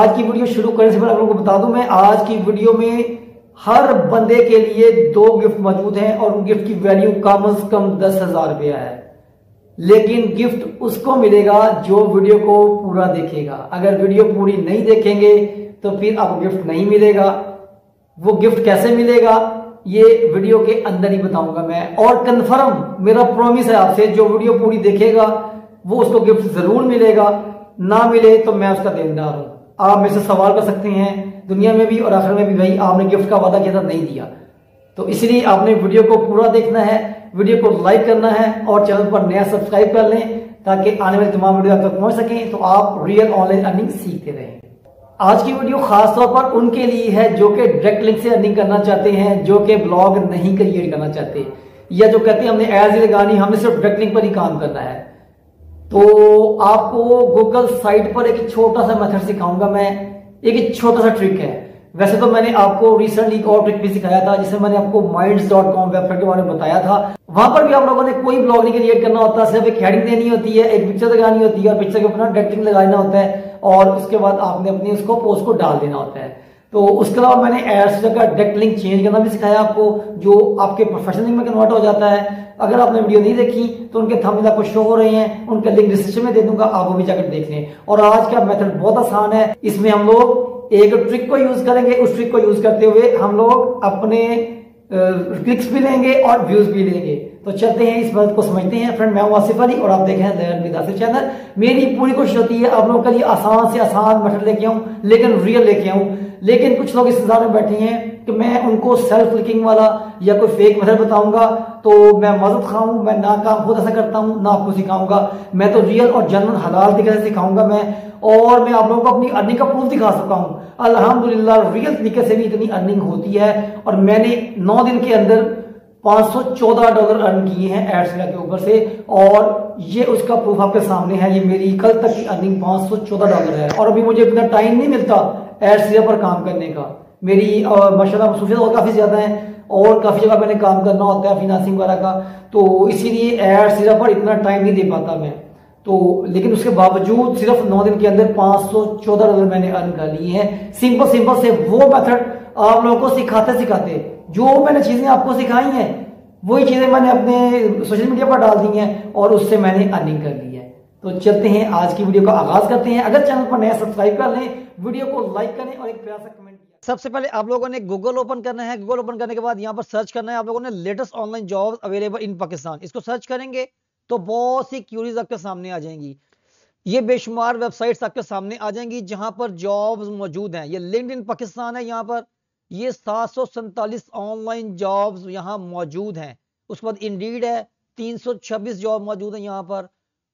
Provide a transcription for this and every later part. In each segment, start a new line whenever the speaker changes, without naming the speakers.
आज की वीडियो शुरू करने से पहले आप लोगों को बता दूं मैं आज की वीडियो में हर बंदे के लिए दो गिफ्ट मौजूद हैं और उन गिफ्ट की वैल्यू कम से कम दस हजार रुपया है लेकिन गिफ्ट उसको मिलेगा जो वीडियो को पूरा देखेगा अगर वीडियो पूरी नहीं देखेंगे तो फिर आपको गिफ्ट नहीं मिलेगा वो गिफ्ट कैसे मिलेगा ये वीडियो के अंदर ही बताऊंगा मैं और कन्फर्म मेरा प्रॉमिस है आपसे जो वीडियो पूरी देखेगा वो उसको गिफ्ट जरूर मिलेगा ना मिले तो मैं उसका देनदार हूं आप मेरे से सवाल कर सकते हैं दुनिया में भी और आखिर में भी भाई आपने गिफ्ट का वादा किया था नहीं दिया तो इसलिए आपने वीडियो को पूरा देखना है वीडियो को लाइक करना है और चैनल पर नया सब्सक्राइब कर लें ताकि आने वाली तमाम वीडियो आप तक पहुंच सके तो आप रियल ऑनलाइन अर्निंग सीखते रहें आज की वीडियो खासतौर पर उनके लिए है जो कि डायरेक्ट लिंक से अर्निंग करना चाहते हैं जो कि ब्लॉग नहीं क्रिएट करना चाहते या जो कहते हैं हमने एज लगानी हमने सिर्फ डायरेक्ट लिंक पर ही काम करना है तो आपको गूगल साइट पर एक छोटा सा मेथड सिखाऊंगा मैं एक छोटा सा ट्रिक है वैसे तो मैंने आपको रिसेंटली एक और ट्रिक भी सिखाया था जिसे मैंने आपको माइंड डॉट कॉम वेबसाइट के बारे में बताया था वहां पर भी आप लोगों ने कोई ब्लॉग नहीं क्रिएट करना होता सिर्फ एक हेडिंग देनी होती है एक पिक्चर लगानी होती है और पिक्चर के ऊपर डेटिंग लगाना होता है और उसके बाद आपने अपनी उसको पोस्ट को डाल देना होता है तो उसके अलावा मैंने एड्स का डेक्ट लिंक चेंज करना भी सिखाया आपको जो आपके प्रोफेशनल लिंक में कन्वर्ट हो जाता है अगर आपने वीडियो नहीं देखी तो उनके थंबनेल आपको शो हो रहे हैं उनके लिंक डिस्क्रिप्शन में दे दूंगा आप वो भी जाकर देख लें और आज का मेथड बहुत आसान है इसमें हम लोग एक ट्रिक को यूज करेंगे उस ट्रिक को यूज करते हुए हम लोग अपने क्लिक्स भी लेंगे और व्यूज भी लेंगे तो चलते हैं इस बात को समझते हैं फ्रेंड मैं हूं आसिफ अली और आप देखें हैं चैनल मेरी पूरी कोशिश होती है आप लोगों के लिए आसान से आसान मेथड लेके आऊं लेकिन रियल लेके आऊं लेकिन कुछ लोग इस इंतजार में बैठे हैं कि मैं उनको सेल्फ क्लिकिंग वाला या कोई फेक मेथड बताऊंगा तो मैं मदद खाऊं मैं ना काम खुद ऐसा करता हूं ना आपको सिखाऊंगा मैं तो रियल और जनरल हलाल तरीके से सिखाऊंगा मैं और मैं आप लोगों को अपनी अर्निंग का प्रूफ दिखा सकता हूं अल्हम्दुलिल्लाह रियल तरीके से भी इतनी अर्निंग होती है और मैंने नौ दिन के अंदर 514 डॉलर अर्न किए हैं एड्स के ऊपर से और ये उसका प्रूफ आपके सामने है ये मेरी कल तक की अर्निंग 514 डॉलर है और अभी मुझे इतना टाइम नहीं मिलता एड्स पर काम करने का मेरी माशा मसूफियत तो और काफ़ी ज़्यादा है और काफ़ी जगह मैंने काम करना होता है फिनांसिंग वगैरह का तो इसीलिए एड सिरा पर इतना टाइम नहीं दे पाता मैं तो लेकिन उसके बावजूद सिर्फ नौ दिन के अंदर पाँच सौ चौदह डॉलर मैंने अर्न कर लिए हैं सिंपल सिंपल से वो मेथड आप लोगों को सिखाते सिखाते जो मैंने चीज़ें आपको सिखाई हैं वही चीज़ें मैंने अपने सोशल मीडिया पर डाल दी हैं और उससे मैंने अर्निंग कर ली है तो चलते हैं आज की वीडियो का आगाज़ करते हैं अगर चैनल पर नया सब्सक्राइब कर लें वीडियो को लाइक करें और एक प्यार से कमेंट सबसे पहले आप लोगों ने गूगल ओपन करना है गूगल ओपन करने के बाद यहाँ पर सर्च करना है आप लोगों ने latest online job available in Pakistan इसको सर्च करेंगे तो बहुत सी क्यूरीज आपके सामने आ जाएंगी ये बेशुमार वेबसाइट्स आपके सामने आ जाएंगी जहां पर जॉब्स मौजूद हैं ये लिंक इन पाकिस्तान है यहाँ पर ये सात ऑनलाइन जॉब्स यहाँ मौजूद हैं उसके बाद इंडीड है 326 जॉब मौजूद है यहाँ पर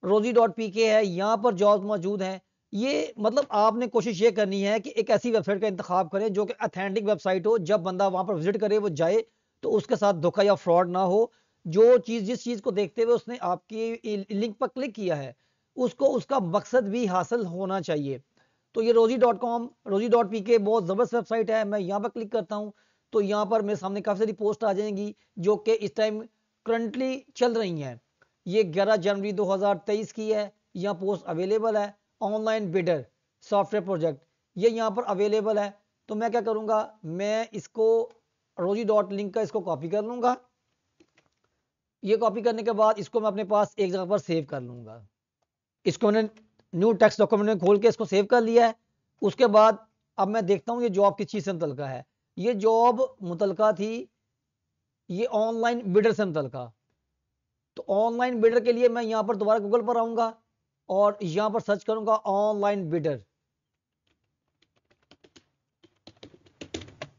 रोजी डॉट पी के है यहाँ पर जॉब मौजूद हैं ये मतलब आपने कोशिश ये करनी है कि एक ऐसी वेबसाइट का इंतखब करें जो कि अथेंटिक वेबसाइट हो जब बंदा वहाँ पर विजिट करे वो जाए तो उसके साथ धोखा या फ्रॉड ना हो जो चीज़ जिस चीज़ को देखते हुए उसने आपकी लिंक पर क्लिक किया है उसको उसका मकसद भी हासिल होना चाहिए तो ये Rozee dot com Rozee dot P K बहुत ज़बरदस्त वेबसाइट है मैं यहाँ पर क्लिक करता हूँ तो यहाँ पर मेरे सामने काफ़ी सारी पोस्ट आ जाएंगी जो कि इस टाइम करंटली चल रही हैं ये 11 जनवरी 2023 की है यहाँ पोस्ट अवेलेबल है ऑनलाइन बिडर सॉफ्टवेयर प्रोजेक्ट ये यहाँ पर अवेलेबल है तो मैं क्या करूँगा मैं इसको रोजी डॉट लिंक का इसको कॉपी कर लूँगा ये कॉपी करने के बाद इसको मैं अपने पास एक जगह पर सेव कर लूँगा इसको मैंने न्यू टैक्स डॉक्यूमेंट में खोल के इसको सेव कर लिया है उसके बाद अब मैं देखता हूँ ये जॉब किस चीज़ से मुतलका है ये जॉब मुतलका थी ये ऑनलाइन बिडर से मुतलका तो ऑनलाइन बिडर के लिए मैं यहाँ पर दोबारा गूगल पर आऊँगा और यहां पर सर्च करूंगा ऑनलाइन बिडर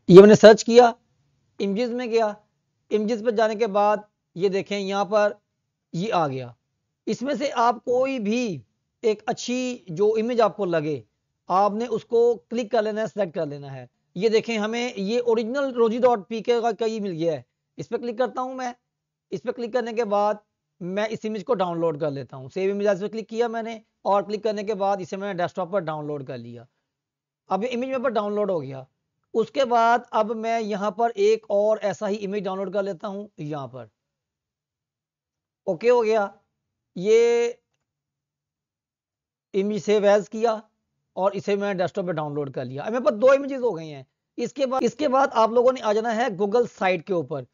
ये मैंने सर्च किया इमेजेस में गया इमेजेस पर जाने के बाद ये देखें यहां पर ये आ गया इसमें से आप कोई भी एक अच्छी जो इमेज आपको लगे आपने उसको क्लिक कर लेना है सेलेक्ट कर लेना है ये देखें हमें ये ओरिजिनल रोजी डॉट पी के का ही मिल गया है इस पर क्लिक करता हूं मैं इस पर क्लिक करने के बाद मैं इस इमेज को डाउनलोड कर लेता हूँ सेव इमेज पर क्लिक किया मैंने और क्लिक करने के बाद इसे मैंने डेस्कटॉप पर डाउनलोड कर लिया अब इमेज मेरे पर डाउनलोड हो गया उसके बाद अब मैं यहाँ पर एक और ऐसा ही इमेज डाउनलोड कर लेता हूँ यहाँ पर ओके हो गया ये इमेज सेव एज किया और इसे मैंने डेस्कटॉप पर डाउनलोड कर लिया मेरे पास दो इमेजेस हो गई हैं इसके बाद इसके बाद आप लोगों ने आ जाना है गूगल साइट के ऊपर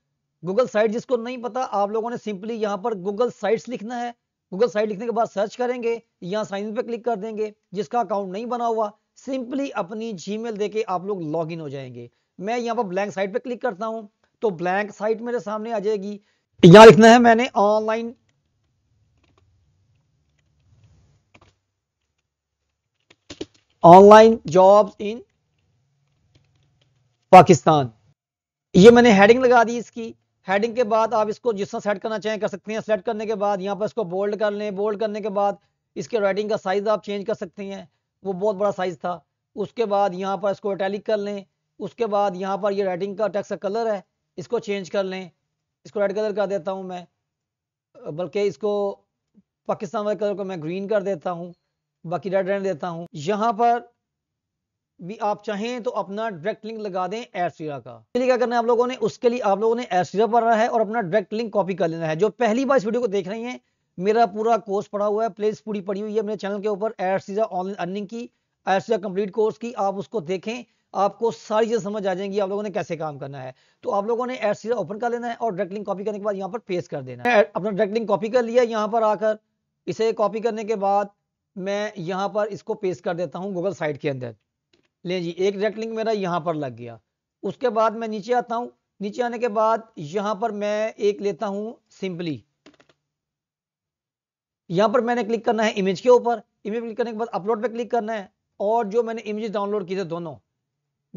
गूगल साइट जिसको नहीं पता आप लोगों ने सिंपली यहाँ पर गूगल साइट्स लिखना है गूगल साइट लिखने के बाद सर्च करेंगे यहाँ साइन इन पे क्लिक कर देंगे जिसका अकाउंट नहीं बना हुआ सिंपली अपनी जी मेल आप लोग लॉग इन हो जाएंगे मैं यहाँ पर ब्लैंक साइट पे क्लिक करता हूँ तो ब्लैंक साइट मेरे सामने आ जाएगी यहाँ लिखना है मैंने online online job in Pakistan ये मैंने हेडिंग लगा दी इसकी हेडिंग के बाद आप इसको जिस तरह सेट करना चाहें कर सकते हैं सेलेक्ट करने के बाद यहाँ पर इसको बोल्ड कर लें बोल्ड करने के बाद इसके राइटिंग का साइज़ आप चेंज कर सकते हैं वो बहुत बड़ा साइज़ था उसके बाद यहाँ पर इसको अटैलिक कर लें उसके बाद यहाँ पर ये यह राइटिंग का टेक्स का कलर है इसको चेंज कर लें इसको रेड कलर कर देता हूँ मैं बल्कि इसको पाकिस्तान वाले कलर को मैं ग्रीन कर देता हूँ बाकी रेड रेड देता हूँ यहाँ पर भी आप चाहें तो अपना डायरेक्ट लिंक लगा दें एसरा का इसलिए क्या करना है आप लोगों ने उसके लिए आप लोगों ने एसरा पढ़ना है और अपना डायरेक्ट लिंक कॉपी कर लेना है जो पहली बार इस वीडियो को देख रही हैं मेरा पूरा कोर्स पड़ा हुआ है प्लेस पूरी पड़ी हुई है मेरे चैनल के ऊपर एसरा ऑनलाइन अर्निंग की एसरा कंप्लीट कोर्स की आप उसको देखें आपको सारी चीज़ समझ आ जाएंगी आप लोगों ने कैसे काम करना है तो आप लोगों ने एसरा ओपन कर लेना है और डायरेक्ट लिंक कॉपी करने के बाद यहाँ पर पेस्ट कर देना है अपना डायरेक्ट लिंक कॉपी कर लिया यहाँ पर आकर इसे कॉपी करने के बाद मैं यहाँ पर इसको पेस्ट कर देता हूँ गूगल साइट के अंदर ले जी एक रेक्टलिंग मेरा यहाँ पर लग गया उसके बाद मैं नीचे आता हूँ नीचे आने के बाद यहाँ पर मैं एक लेता हूँ सिंपली यहाँ पर मैंने क्लिक करना है इमेज के ऊपर इमेज क्लिक करने के बाद अपलोड पर क्लिक करना है और जो मैंने इमेज डाउनलोड की थे दोनों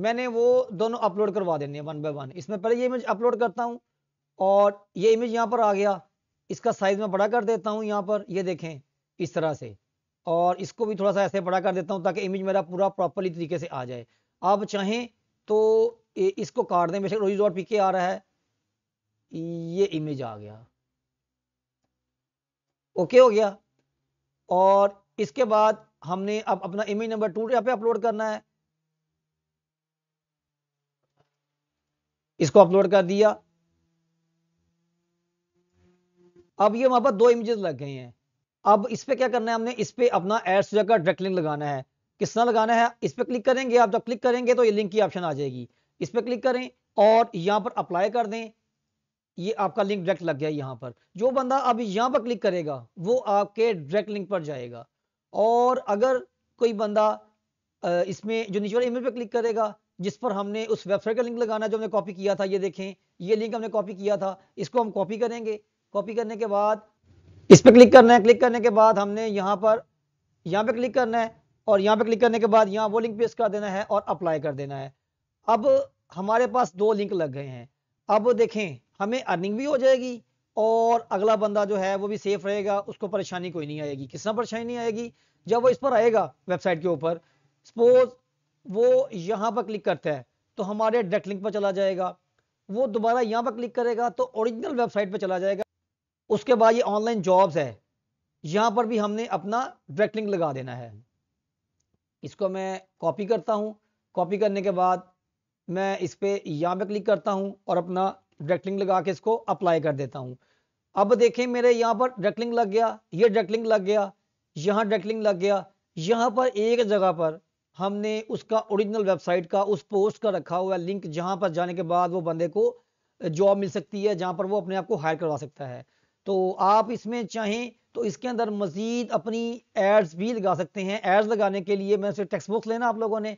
मैंने वो दोनों अपलोड करवा देने वन बाय वन इसमें पहले ये इमेज अपलोड करता हूँ और ये इमेज यहाँ पर आ गया इसका साइज में बड़ा कर देता हूँ यहाँ पर ये देखें इस तरह से और इसको भी थोड़ा सा ऐसे बड़ा कर देता हूँ ताकि इमेज मेरा पूरा प्रॉपरली तरीके से आ जाए आप चाहें तो इसको काट दें बेशक रोजी डॉट पी के आ रहा है ये इमेज आ गया ओके हो गया और इसके बाद हमने अब अपना इमेज नंबर टू यहाँ पे अपलोड करना है इसको अपलोड कर दिया अब ये वहां पर दो इमेजेस लग गए हैं अब इस पर क्या करना है हमने इस पर अपना एड्स जगह डायरेक्ट लिंक लगाना है किस तरह लगाना है इस पर क्लिक करेंगे आप जब क्लिक करेंगे तो ये लिंक की ऑप्शन आ जाएगी इस पर क्लिक करें और यहाँ पर अप्लाई कर दें ये आपका लिंक डायरेक्ट लग गया यहाँ पर जो बंदा अब यहाँ पर क्लिक करेगा वो आपके डायरेक्ट लिंक पर जाएगा और अगर कोई बंदा इसमें जो नीचे वाले इमेज पर क्लिक करेगा जिस पर हमने उस वेबसाइट का लिंक लगाना जो हमने कॉपी किया था ये देखें ये लिंक हमने कॉपी किया था इसको हम कॉपी करेंगे कॉपी करने के बाद इस पर क्लिक करना है क्लिक करने के बाद हमने यहाँ पर यहाँ पे क्लिक करना है और यहाँ पे क्लिक करने के बाद यहाँ वो लिंक पेस्ट कर देना है और अप्लाई कर देना है अब हमारे पास दो लिंक लग गए हैं अब देखें हमें अर्निंग भी हो जाएगी और अगला बंदा जो है वो भी सेफ रहेगा उसको परेशानी कोई नहीं आएगी किसना परेशानी नहीं आएगी जब वो इस पर आएगा वेबसाइट के ऊपर सपोज वो यहाँ पर क्लिक करता है तो हमारे डेट लिंक पर चला जाएगा वो दोबारा यहाँ पर क्लिक करेगा तो ओरिजिनल वेबसाइट पर चला जाएगा उसके बाद ये ऑनलाइन जॉब्स है यहां पर भी हमने अपना डायरेक्ट लिंक लगा देना है इसको मैं कॉपी करता हूं कॉपी करने के बाद मैं इस पर यहां पर क्लिक करता हूं और अपना डायरेक्ट लिंक लगा के इसको अप्लाई कर देता हूं अब देखें मेरे यहां पर डायरेक्ट लिंक लग गया ये डायरेक्ट लिंक लग गया यहां डायरेक्ट लिंक लग गया यहां पर एक जगह पर हमने उसका ओरिजिनल वेबसाइट का उस पोस्ट का रखा हुआ लिंक जहां पर जाने के बाद वो बंदे को जॉब मिल सकती है जहां पर वो अपने आप को हायर करवा सकता है तो आप इसमें चाहें तो इसके अंदर मजीद अपनी एड्स भी लगा सकते हैं एड्स लगाने के लिए मैं सिर्फ टेक्स्ट लेना आप लोगों ने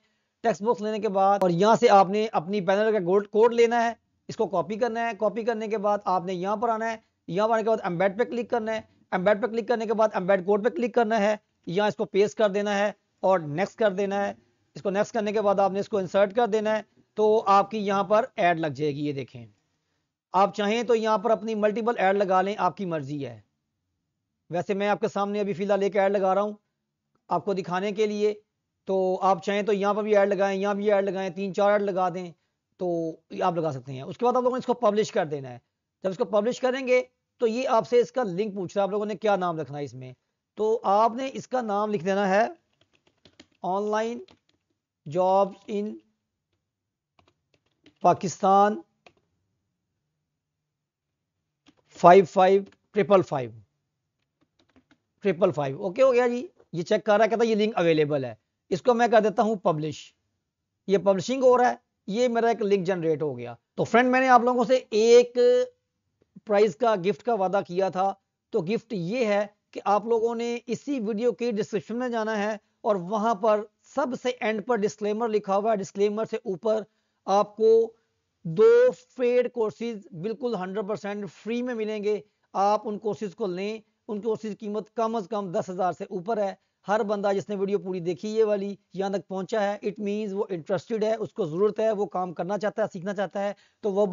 टेक्स्ट बुक्स लेने के बाद और यहाँ से आपने अपनी पैनल का गोल्ड कोड लेना है इसको कॉपी करना है कॉपी करने के बाद आपने यहाँ पर आना है यहाँ पर आने के बाद एम्बेड पे क्लिक करना है एम्बेड पे क्लिक करने के बाद एम्बेड कोड पे क्लिक करना है यहाँ इसको पेस्ट कर देना है और नेक्स्ट कर देना है इसको नेक्स्ट करने के बाद आपने इसको इंसर्ट कर देना है तो आपकी यहाँ पर एड लग जाएगी ये देखें आप चाहें तो यहाँ पर अपनी मल्टीपल एड लगा लें आपकी मर्जी है वैसे मैं आपके सामने अभी फ़िलहाल एक ऐड लगा रहा हूँ आपको दिखाने के लिए तो आप चाहें तो यहाँ पर भी ऐड लगाएं यहाँ भी ऐड लगाएं तीन चार ऐड लगा दें तो आप लगा सकते हैं उसके बाद आप लोगों ने इसको पब्लिश कर देना है जब इसको पब्लिश करेंगे तो ये आपसे इसका लिंक पूछ रहा है आप लोगों ने क्या नाम रखना है इसमें तो आपने इसका नाम लिख देना है online job in Pakistan five five triple five triple five okay हो गया जी ये चेक कर रहा है कहता ये लिंक अवेलेबल है इसको मैं कर देता हूँ पब्लिश ये पब्लिशिंग हो रहा है ये मेरा एक लिंक जनरेट हो गया तो फ्रेंड मैंने आप लोगों से एक प्राइज का गिफ्ट का वादा किया था तो गिफ्ट ये है कि आप लोगों ने इसी वीडियो के डिस्क्रिप्शन में जाना है और वहां पर सबसे एंड पर डिस्क्लेमर लिखा हुआ है डिस्क्लेमर से ऊपर आपको दो पेड कोर्सेज बिल्कुल 100 परसेंट फ्री में मिलेंगे आप उन कोर्सेज को लें उन कोर्सेज कीमत कम से कम दस हज़ार से ऊपर है हर बंदा जिसने वीडियो पूरी देखी ये वाली यहाँ तक पहुंचा है इट मींस वो इंटरेस्टेड है उसको ज़रूरत है वो काम करना चाहता है सीखना चाहता है तो वो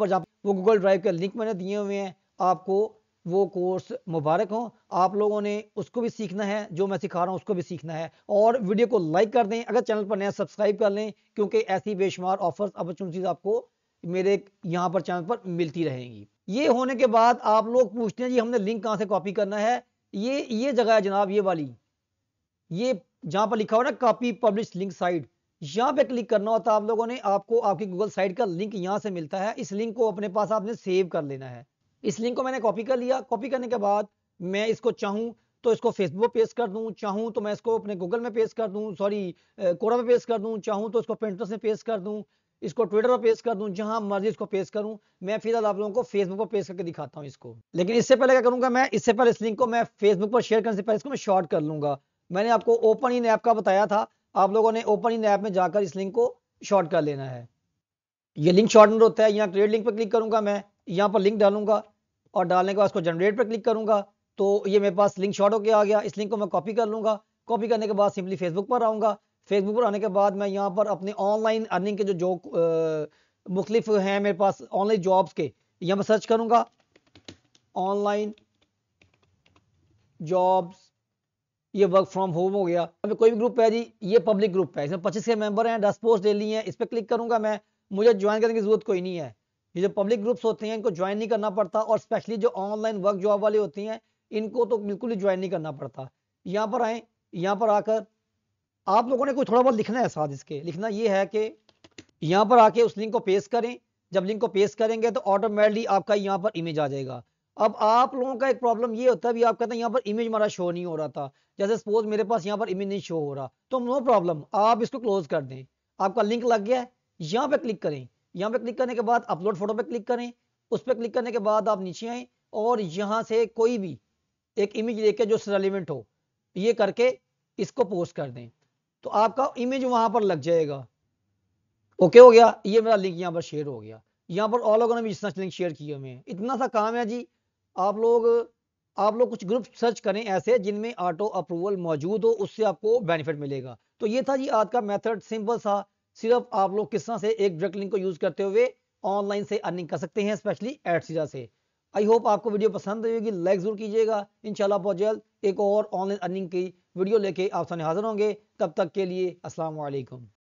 वो गूगल ड्राइव के लिंक मैंने दिए हुए हैं आपको वो कोर्स मुबारक हो आप लोगों ने उसको भी सीखना है जो मैं सिखा रहा हूँ उसको भी सीखना है और वीडियो को लाइक कर दें अगर चैनल पर नया सब्सक्राइब कर लें क्योंकि ऐसी बेशुमार ऑफर्स अपॉर्चुनिटीज़ आपको मेरे यहाँ पर चैनल पर मिलती रहेंगी ये होने के बाद आप लोग पूछते हैं जी हमने लिंक कहाँ से कॉपी करना है ये ये जगह है जनाब ये वाली ये जहाँ पर लिखा हुआ ना कॉपी पब्लिश लिंक साइट यहाँ पे क्लिक करना होता तो है आप लोगों ने आपको आपकी गूगल साइट का लिंक यहाँ से मिलता है इस लिंक को अपने पास आपने सेव कर लेना है इस लिंक को मैंने कॉपी कर लिया कॉपी करने के बाद मैं इसको चाहूँ तो इसको फेसबुक पेश कर दूँ चाहूँ तो मैं इसको अपने गूगल में पेश कर दूँ सॉरी कोरा में पेश कर दूँ चाहूँ तो इसको प्रिंटर्स में पेश कर दूँ इसको ट्विटर पर पेश कर दूं जहां मर्जी इसको पेश करूं मैं फिलहाल आप लोगों को फेसबुक पर पेश करके दिखाता हूं इसको लेकिन इससे पहले क्या करूंगा मैं इससे पहले इस लिंक को मैं फेसबुक पर शेयर करने से पहले इसको मैं शॉर्ट कर लूंगा मैंने आपको ओपन इन ऐप का बताया था आप लोगों ने ओपन इन ऐप में जाकर इस लिंक को शॉर्ट कर लेना है ये लिंक शॉर्टनर होता है यहाँ क्रिएट लिंक पर क्लिक करूंगा मैं यहाँ पर लिंक डालूंगा और डालने के बाद इसको जनरेट पर क्लिक करूंगा तो ये मेरे पास लिंक शॉर्ट होकर आ गया इस लिंक को मैं कॉपी कर लूंगा कॉपी करने के बाद सिंपली फेसबुक पर आऊंगा फेसबुक पर आने के बाद मैं यहाँ पर अपने ऑनलाइन अर्निंग के जो जो मुख्तलिफ हैं मेरे पास ऑनलाइन जॉब्स के यहाँ पर सर्च करूँगा ऑनलाइन जॉब्स ये वर्क फ्रॉम होम हो गया अभी कोई भी ग्रुप है जी ये पब्लिक ग्रुप है इसमें पच्चीस के मेंबर हैं दस पोस्ट ले ली हैं इस पर क्लिक करूंगा मैं मुझे ज्वाइन करने की जरूरत कोई नहीं है ये जो पब्लिक ग्रुप्स होते हैं इनको ज्वाइन नहीं करना पड़ता और स्पेशली जो ऑनलाइन वर्क जॉब वाली होती हैं इनको तो बिल्कुल ही ज्वाइन नहीं करना पड़ता यहाँ पर आए यहाँ पर आकर आप लोगों ने कोई थोड़ा बहुत लिखना है साथ इसके लिखना ये है कि यहाँ पर आके उस लिंक को पेस्ट करें जब लिंक को पेस्ट करेंगे तो ऑटोमेटिकली आपका यहाँ पर इमेज आ जाएगा अब आप लोगों का एक प्रॉब्लम ये होता है भी आप कहते हैं यहाँ पर इमेज हमारा शो नहीं हो रहा था जैसे सपोज मेरे पास यहाँ पर इमेज नहीं शो हो रहा तो नो प्रॉब्लम आप इसको क्लोज कर दें आपका लिंक लग गया है यहाँ पे क्लिक करें यहाँ पे क्लिक करने के बाद अपलोड फोटो पे क्लिक करें उस पर क्लिक करने के बाद आप नीचे आए और यहाँ से कोई भी एक इमेज लेके जो रेलिवेंट हो ये करके इसको पोस्ट कर दें तो आपका इमेज वहां पर लग जाएगा ओके हो गया ये मेरा लिंक यहाँ पर शेयर हो गया यहाँ पर ऑल लोगों ने इस लिंक शेयर किया हुए इतना सा काम है जी आप लोग आप लोग कुछ ग्रुप सर्च करें ऐसे जिनमें ऑटो अप्रूवल मौजूद हो उससे आपको बेनिफिट मिलेगा तो ये था जी आज का मेथड सिंपल सा सिर्फ आप लोग किस तरह से एक डायरेक्ट लिंक को यूज करते हुए ऑनलाइन से अर्निंग कर सकते हैं स्पेशली सीरा से आई होप आपको वीडियो पसंद आएगी लाइक जरूर कीजिएगा इंशाल्लाह बहुत जल्द एक और ऑनलाइन अर्निंग की वीडियो लेके आप सामने हाजिर होंगे तब तक के लिए अस्सलाम वालेकुम